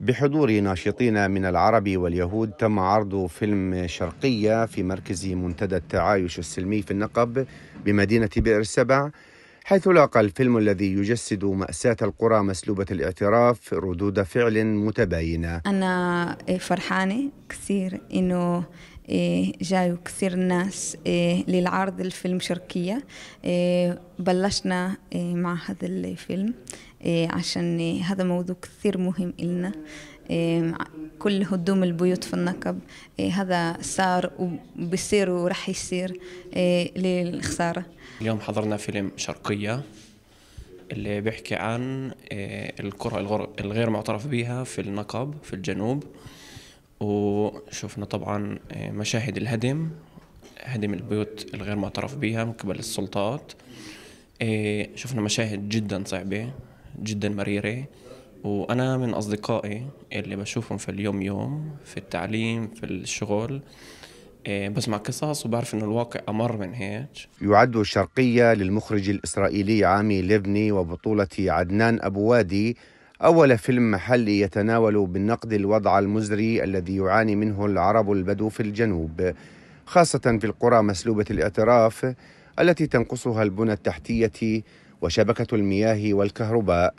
بحضور ناشطين من العرب واليهود تم عرض فيلم شرقية في مركز منتدى التعايش السلمي في النقب بمدينة بئر سبع حيث لاقى الفيلم الذي يجسد مأساة القرى مسلوبة الاعتراف ردود فعل متباينة أنا إيه فرحانة كثير إنه إيه، جايوا كثير ناس إيه، للعرض الفيلم شركية إيه، بلشنا مع هذا الفيلم عشان هذا موضوع كثير مهم إلنا كل هدوم البيوت في النقب هذا صار وبصير وراح يصير للخسارة اليوم حضرنا فيلم شرقية اللي بيحكي عن القرى الغير معترف بها في النقب في الجنوب وشفنا طبعا آه، مشاهد الهدم هدم البيوت الغير معترف بها من قبل السلطات آه، شفنا مشاهد جدا صعبة جدا مريرة وأنا من أصدقائي اللي بشوفهم في اليوم يوم في التعليم في الشغل آه، بسمع قصص وبعرف انه الواقع امر من هيك يعد الشرقيه للمخرج الاسرائيلي عامي لبني وبطوله عدنان ابو وادي أول فيلم محلي يتناول بالنقد الوضع المزري الذي يعاني منه العرب البدو في الجنوب خاصة في القرى مسلوبة الاعتراف التي تنقصها البنى التحتية وشبكة المياه والكهرباء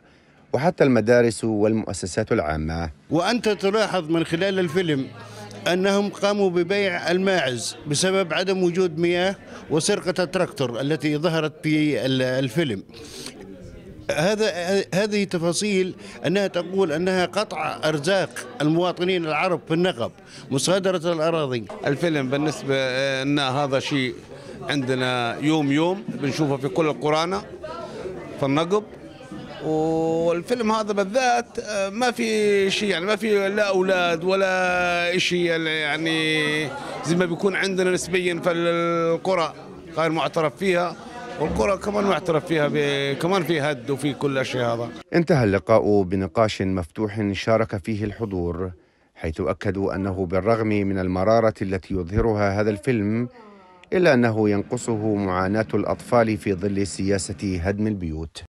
وحتى المدارس والمؤسسات العامة وأنت تلاحظ من خلال الفيلم أنهم قاموا ببيع الماعز بسبب عدم وجود مياه وسرقة التراكتور التي ظهرت في الفيلم هذا هذه تفاصيل انها تقول انها قطع ارزاق المواطنين العرب في النقب مصادره الاراضي الفيلم بالنسبه لنا هذا شيء عندنا يوم يوم بنشوفه في كل القرانه في النقب والفيلم هذا بالذات ما في شيء يعني ما في لا اولاد ولا شيء يعني زي ما بيكون عندنا نسبيا في القرى غير معترف فيها والكره كمان معترف فيها كمان في هد وفي كل شيء هذا انتهى اللقاء بنقاش مفتوح شارك فيه الحضور حيث اكدوا انه بالرغم من المراره التي يظهرها هذا الفيلم الا انه ينقصه معاناه الاطفال في ظل سياسه هدم البيوت